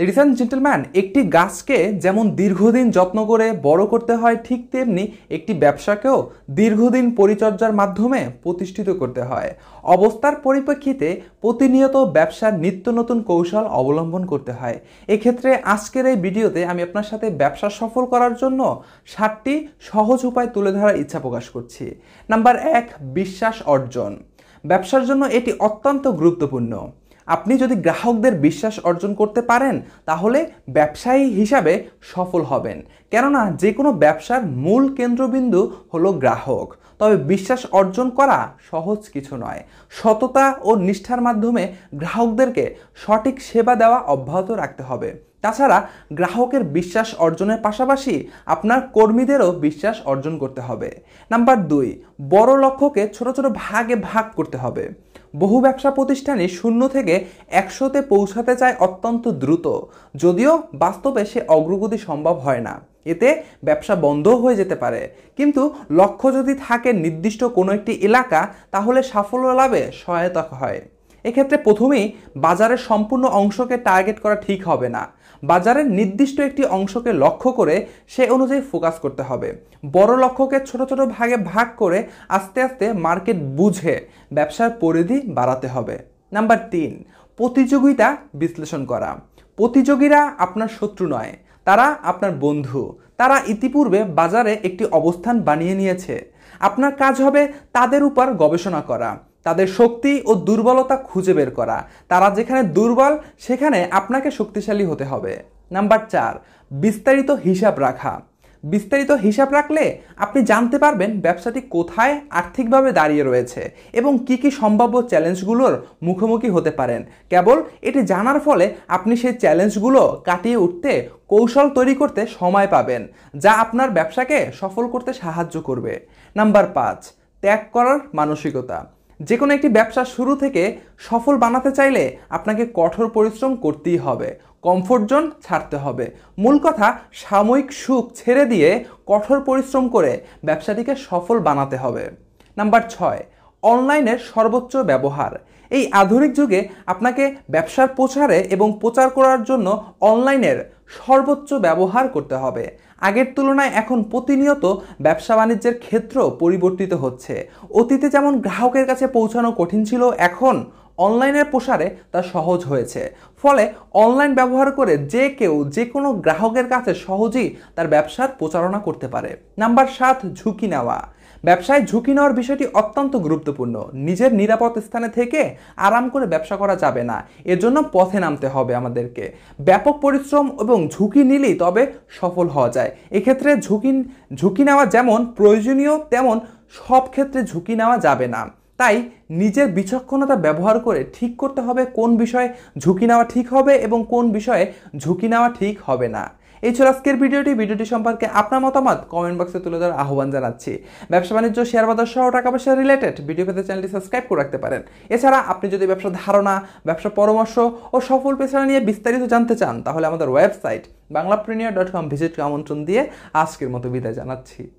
ladies and gentleman একটি গাছকে যেমন দীর্ঘদিন যত্ন করে বড় করতে হয় ঠিক তেমনি একটি ব্যবসাকেও দীর্ঘদিন পরিচর্যার মাধ্যমে প্রতিষ্ঠিত করতে হয় অবস্থার পরিপ্রেক্ষিতে প্রতিনিয়ত ব্যবসার নিত্য নতুন কৌশল অবলম্বন করতে হয় এক্ষেত্রে আজকের এই ভিডিওতে আমি আপনার সাথে ব্যবসা সফল করার জন্য সাতটি সহজ উপায় তুলে ধরার ইচ্ছা প্রকাশ করছি নাম্বার এক বিশ্বাস অর্জন ব্যবসার জন্য এটি অত্যন্ত গুরুত্বপূর্ণ আপনি যদি গ্রাহকদের বিশ্বাস অর্জন করতে পারেন তাহলে ব্যবসায়ী হিসাবে সফল হবেন কেননা যে কোনো ব্যবসার মূল কেন্দ্রবিন্দু হলো গ্রাহক তবে বিশ্বাস অর্জন করা সহজ কিছু নয় সততা ও নিষ্ঠার মাধ্যমে গ্রাহকদেরকে সঠিক সেবা দেওয়া অব্যাহত রাখতে হবে তাছাড়া গ্রাহকের বিশ্বাস অর্জনের পাশাপাশি আপনার কর্মীদেরও বিশ্বাস অর্জন করতে হবে নাম্বার দুই বড় লক্ষ্যকে ছোট ছোট ভাগে ভাগ করতে হবে বহু ব্যবসা প্রতিষ্ঠানে শূন্য থেকে একশোতে পৌঁছাতে চায় অত্যন্ত দ্রুত যদিও বাস্তবে সে অগ্রগতি সম্ভব হয় না এতে ব্যবসা বন্ধ হয়ে যেতে পারে কিন্তু লক্ষ্য যদি থাকে নির্দিষ্ট কোনো একটি এলাকা তাহলে সাফল্য লাভে সহায়তা হয় এক্ষেত্রে প্রথমেই বাজারের সম্পূর্ণ অংশকে টার্গেট করা ঠিক হবে না বাজারের নির্দিষ্ট একটি অংশকে লক্ষ্য করে সে অনুযায়ী ফোকাস করতে হবে বড় লক্ষ্যকে ছোট ছোট ভাগে ভাগ করে আস্তে আস্তে মার্কেট বুঝে ব্যবসার পরিধি বাড়াতে হবে নাম্বার তিন প্রতিযোগিতা বিশ্লেষণ করা প্রতিযোগীরা আপনার শত্রু নয় তারা আপনার বন্ধু তারা ইতিপূর্বে বাজারে একটি অবস্থান বানিয়ে নিয়েছে আপনার কাজ হবে তাদের উপর গবেষণা করা তাদের শক্তি ও দুর্বলতা খুঁজে বের করা তারা যেখানে দুর্বল সেখানে আপনাকে শক্তিশালী হতে হবে নাম্বার চার বিস্তারিত হিসাব রাখা বিস্তারিত হিসাব রাখলে আপনি জানতে পারবেন ব্যবসাটি কোথায় আর্থিকভাবে দাঁড়িয়ে রয়েছে এবং কি কি সম্ভাব্য চ্যালেঞ্জগুলোর মুখোমুখি হতে পারেন কেবল এটি জানার ফলে আপনি সেই চ্যালেঞ্জগুলো কাটিয়ে উঠতে কৌশল তৈরি করতে সময় পাবেন যা আপনার ব্যবসাকে সফল করতে সাহায্য করবে নাম্বার পাঁচ ত্যাগ করার মানসিকতা যে কোনো একটি ব্যবসা শুরু থেকে সফল বানাতে চাইলে আপনাকে কঠোর পরিশ্রম করতেই হবে কমফোর্ট জোন ছাড়তে হবে মূল কথা সাময়িক সুখ ছেড়ে দিয়ে কঠোর পরিশ্রম করে ব্যবসাটিকে সফল বানাতে হবে নাম্বার ছয় অনলাইনের সর্বোচ্চ ব্যবহার এই আধুনিক যুগে আপনাকে ব্যবসার প্রচারে এবং প্রচার করার জন্য অনলাইনের সর্বোচ্চ ব্যবহার করতে হবে আগের তুলনায় এখন প্রতিনিয়ত ব্যবসা বাণিজ্যের ক্ষেত্র পরিবর্তিত হচ্ছে অতীতে যেমন গ্রাহকের কাছে পৌঁছানো কঠিন ছিল এখন অনলাইনের প্রসারে তা সহজ হয়েছে ফলে অনলাইন ব্যবহার করে যে কেউ যে কোনো গ্রাহকের কাছে সহজেই তার ব্যবসার প্রচারণা করতে পারে নাম্বার সাত ঝুঁকি নেওয়া ব্যবসায় ঝুঁকি নেওয়ার বিষয়টি অত্যন্ত গুরুত্বপূর্ণ নিজের নিরাপদ স্থানে থেকে আরাম করে ব্যবসা করা যাবে না এজন্য পথে নামতে হবে আমাদেরকে ব্যাপক পরিশ্রম এবং ঝুঁকি নিলেই তবে সফল হওয়া যায় এক্ষেত্রে ঝুঁকি ঝুঁকি নেওয়া যেমন প্রয়োজনীয় তেমন সব ক্ষেত্রে ঝুঁকি নেওয়া যাবে না তাই নিজের বিচক্ষণতা ব্যবহার করে ঠিক করতে হবে কোন বিষয়ে ঝুঁকি নেওয়া ঠিক হবে এবং কোন বিষয়ে ঝুঁকি নেওয়া ঠিক হবে না এই ছিল আজকের ভিডিওটি ভিডিওটি সম্পর্কে আপনার মতামত কমেন্ট বক্সে তুলে ধরার আহ্বান জানাচ্ছি ব্যবসা বাণিজ্য শেয়ার বাজার সহ টাকা পয়সা রিলেটেড ভিডিও পেতে চ্যানেলটি সাবস্ক্রাইব করে রাখতে পারেন এছাড়া আপনি যদি ব্যবসা ধারণা ব্যবসা পরামর্শ ও সফল পেশা নিয়ে বিস্তারিত জানতে চান তাহলে আমাদের website Bangla premier dot com ভিজিটকে আমন্ত্রণ দিয়ে আজকের মতো বিদায় জানাচ্ছি